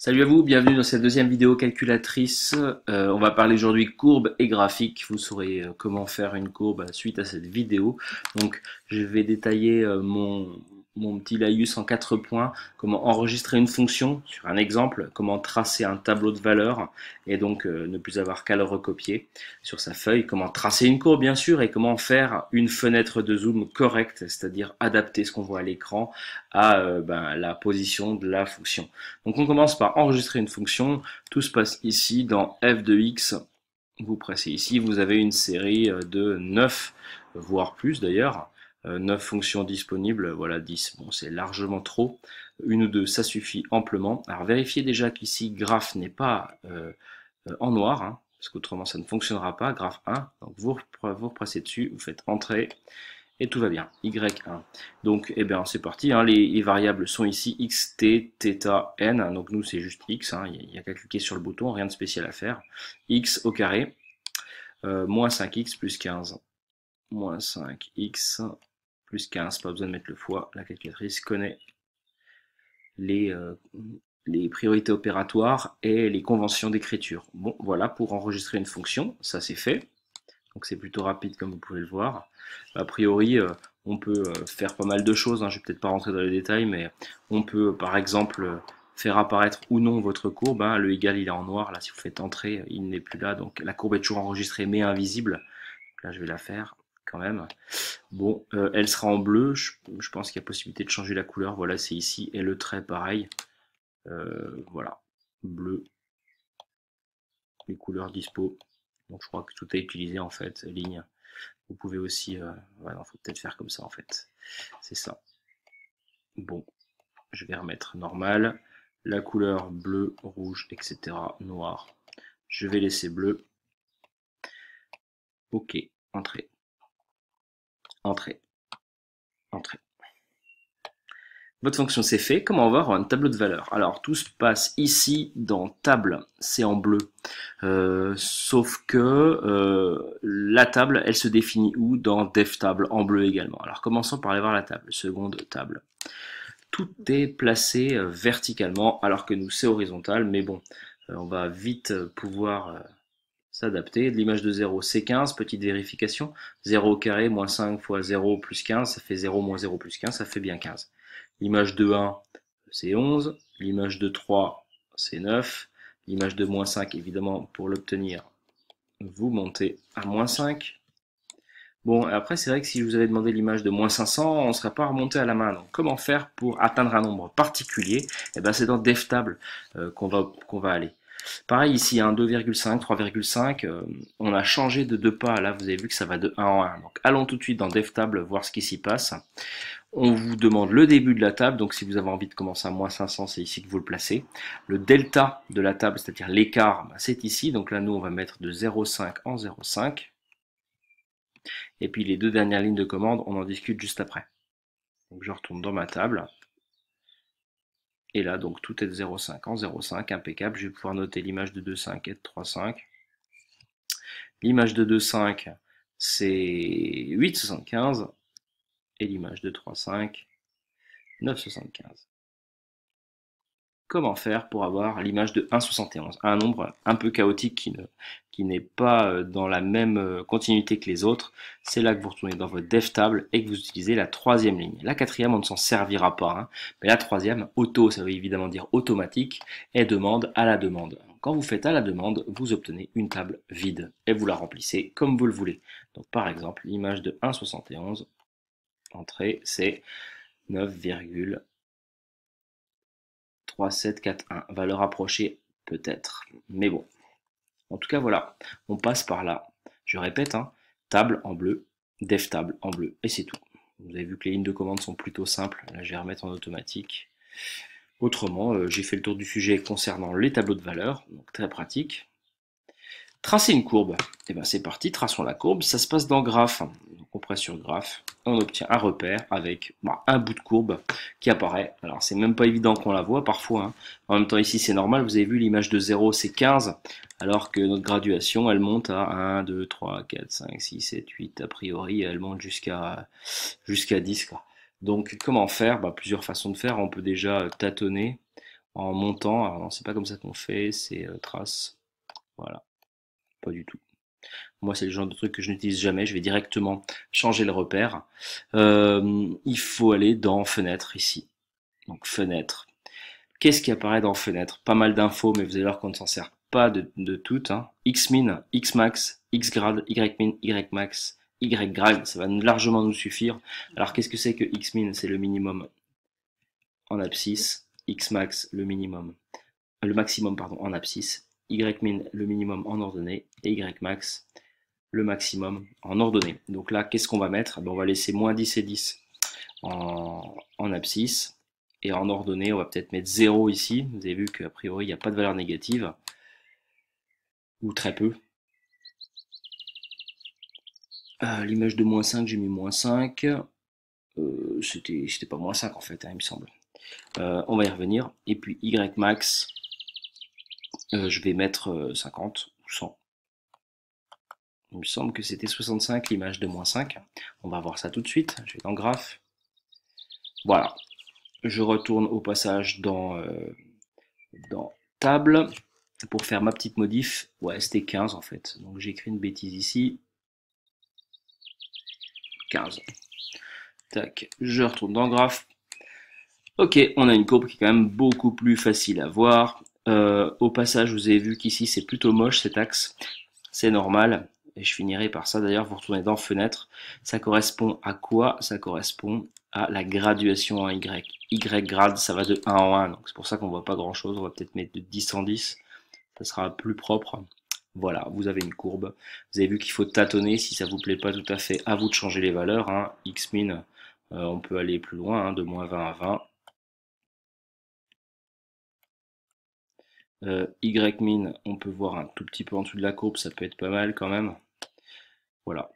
Salut à vous, bienvenue dans cette deuxième vidéo calculatrice. Euh, on va parler aujourd'hui courbe et graphique. Vous saurez euh, comment faire une courbe suite à cette vidéo. Donc je vais détailler euh, mon, mon petit laïus en quatre points, comment enregistrer une fonction sur un exemple, comment tracer un tableau de valeurs et donc euh, ne plus avoir qu'à le recopier sur sa feuille, comment tracer une courbe bien sûr et comment faire une fenêtre de zoom correcte, c'est-à-dire adapter ce qu'on voit à l'écran à euh, ben, la position de la fonction. Donc on commence par enregistrer une fonction, tout se passe ici dans f de x, vous pressez ici, vous avez une série euh, de 9 voire plus d'ailleurs, 9 euh, fonctions disponibles, voilà 10, bon c'est largement trop, une ou deux ça suffit amplement. Alors vérifiez déjà qu'ici graph n'est pas euh, euh, en noir, hein, parce qu'autrement ça ne fonctionnera pas, graph 1, donc vous, vous repressez dessus, vous faites entrer, et tout va bien, y1. Donc eh bien c'est parti, hein. les, variables sont ici x, t, theta, n, donc nous c'est juste x, hein. il n'y a, qu'à cliquer sur le bouton, rien de spécial à faire, x au carré, moins 5x plus 15, moins 5x plus 15, pas besoin de mettre le fois, la calculatrice connaît euh, les, priorités opératoires et les conventions d'écriture. Bon, voilà, pour enregistrer une fonction, ça c'est fait. Donc c'est plutôt rapide comme vous pouvez le voir. A priori, euh, on peut euh, faire pas mal de choses, hein, je ne vais peut-être pas rentrer dans les détails, mais on peut par exemple faire apparaître ou non votre courbe. Hein. Le égal, il est en noir, là si vous faites entrer, il n'est plus là, donc la courbe est toujours enregistrée mais invisible. là je vais la faire, quand même. Bon, euh, elle sera en bleu. Je, pense qu'il y a possibilité de changer la couleur. Voilà, c'est ici. Et le trait, pareil. Euh, voilà, bleu. Les couleurs dispo. Donc je crois que tout est utilisé en fait, ligne. Vous pouvez aussi... Euh, faut peut-être faire comme ça en fait. C'est ça. Bon, je vais remettre normal. La couleur bleu, rouge, etc. Noir. Je vais laisser bleu. Ok, entrée entrée, entrée. Votre fonction c'est fait. Comment on va avoir un tableau de valeur Alors tout se passe ici dans table, c'est en bleu. Euh, sauf que euh, la table, elle se définit où Dans dev table, en bleu également. Alors commençons par aller voir la table, seconde table. Tout est placé euh, verticalement alors que nous c'est horizontal, mais bon, on va vite pouvoir s'adapter. l'image de 0, c'est 15, petite vérification. 0 au carré, moins 5 fois 0 plus 15, ça fait 0 moins 0 plus 15, ça fait bien 15. L'image de 1, c'est 11. L'image de 3, c'est 9. L'image de moins 5, évidemment, pour l'obtenir, vous montez à moins 5. Bon, après, c'est vrai que si je vous avais demandé l'image de moins 500, on ne serait pas remonté à la main. Donc, comment faire pour atteindre un nombre particulier Eh bien, c'est dans DevTable euh, qu'on va, qu'on va aller. Pareil ici, un 2,5, 3,5, on a changé de deux pas, là vous avez vu que ça va de 1 en 1. Donc allons tout de suite dans DevTable voir ce qui s'y passe. On vous demande le début de la table, donc si vous avez envie de commencer à moins 500, c'est ici que vous le placez. Le delta de la table, c'est-à-dire l'écart, bah, c'est ici, donc là nous on va mettre de 0,5 en 0,5. Et puis les deux dernières lignes de commande, on en discute juste après. Donc je retourne dans ma table. Et là, donc tout est de 0,5 en 0,5, impeccable. Je vais pouvoir noter l'image de 2,5 et de 3,5. L'image de 2,5, c'est 8,75. Et l'image de 3,5, 9,75 comment faire pour avoir l'image de 1,71, un nombre un peu chaotique qui ne qui n'est pas euh, dans la même euh, continuité que les autres. C'est là que vous retournez dans votre dev table et que vous utilisez la troisième ligne. La quatrième, on ne s'en servira pas, hein. mais la troisième, auto, ça veut évidemment dire automatique, est demande à la demande. Quand vous faites à la demande, vous obtenez une table vide et vous la remplissez comme vous le voulez. Donc par exemple, l'image de 1,71, entrée, c'est 9,1. 3, 7, 4, 1. valeur approchée, peut-être. Mais bon. En tout cas, voilà. On passe par là. Je répète, hein. table en bleu, dev table en bleu. Et c'est tout. Vous avez vu que les lignes de commande sont plutôt simples. Là, je vais remettre en automatique. Autrement, euh, j'ai fait le tour du sujet concernant les tableaux de valeur, Donc très pratique. Tracer une courbe. Et eh bien c'est parti, traçons la courbe. Ça se passe dans graph, on presse sur graph, on obtient un repère avec bah, un bout de courbe qui apparaît. Alors c'est même pas évident qu'on la voit parfois. Hein. En même temps ici c'est normal, vous avez vu l'image de 0 c'est 15, alors que notre graduation elle monte à 1, 2, 3, 4, 5, 6, 7, 8 a priori, elle monte jusqu'à jusqu'à 10. Donc comment faire bah, Plusieurs façons de faire, on peut déjà tâtonner en montant, alors non c'est pas comme ça qu'on fait, c'est euh, trace, voilà, pas du tout. Moi, c'est le genre de truc que je n'utilise jamais. Je vais directement changer le repère. Euh, il faut aller dans fenêtre ici. Donc fenêtre. Qu'est-ce qui apparaît dans fenêtre Pas mal d'infos, mais vous allez voir qu'on ne s'en sert pas de, de toutes. Hein. Xmin, Xmax, Xgrad, Ymin, Ymax, Ygrad, ça va largement nous suffire. Alors qu'est-ce que c'est que Xmin C'est le minimum en abscisse, Xmax le minimum, le maximum pardon en Y Ymin le minimum en ordonnée et Ymax le maximum en ordonnée. Donc là, qu'est-ce qu'on va mettre eh ben, On va laisser moins 10 et 10 en, abscisse. Et en ordonnée, on va peut-être mettre 0 ici. Vous avez vu qu'a priori, il n'y a pas de valeur négative. Ou très peu. Euh, l'image de moins 5, j'ai mis moins 5. Euh, C'était pas moins 5 en fait, hein, il me semble. Euh, on va y revenir. Et puis Y max, euh, je vais mettre 50 ou 100. Il me semble que c'était 65 l'image de moins 5. On va voir ça tout de suite. Je vais dans graphe. Voilà. Je retourne au passage dans, euh, dans table pour faire ma petite modif. Ouais, c'était 15 en fait. Donc j'écris une bêtise ici. 15. Tac, je retourne dans graphe. Ok, on a une courbe qui est quand même beaucoup plus facile à voir. Euh, au passage, vous avez vu qu'ici c'est plutôt moche cet axe. C'est normal. Et je finirai par ça d'ailleurs, vous retournez dans fenêtre. Ça correspond à quoi Ça correspond à la graduation en Y. Y grade, ça va de 1 en 1, c'est pour ça qu'on ne voit pas grand chose. On va peut-être mettre de 10 en 10, ça sera plus propre. Voilà, vous avez une courbe. Vous avez vu qu'il faut tâtonner si ça ne vous plaît pas tout à fait. À vous de changer les valeurs. Hein. X min, euh, on peut aller plus loin, hein, de moins 20 à 20. Euh, y min, on peut voir un tout petit peu en dessous de la courbe, ça peut être pas mal quand même. Voilà.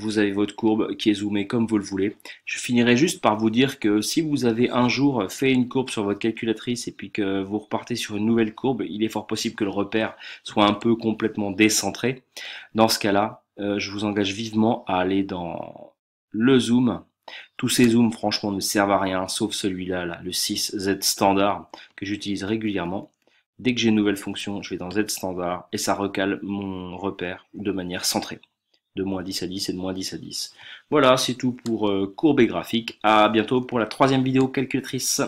Vous avez votre courbe qui est zoomée comme vous le voulez. Je finirai juste par vous dire que si vous avez un jour fait une courbe sur votre calculatrice et puis que vous repartez sur une nouvelle courbe, il est fort possible que le repère soit un peu complètement décentré. Dans ce cas-là, euh, je vous engage vivement à aller dans le zoom, tous ces zooms, franchement, ne servent à rien, sauf celui-là, là, le 6Z standard, que j'utilise régulièrement. Dès que j'ai une nouvelle fonction, je vais dans Z standard et ça recale mon repère de manière centrée de moins 10 à 10 et de moins 10 à 10. Voilà, c'est tout pour euh, courbe et graphique. À bientôt pour la troisième vidéo calculatrice.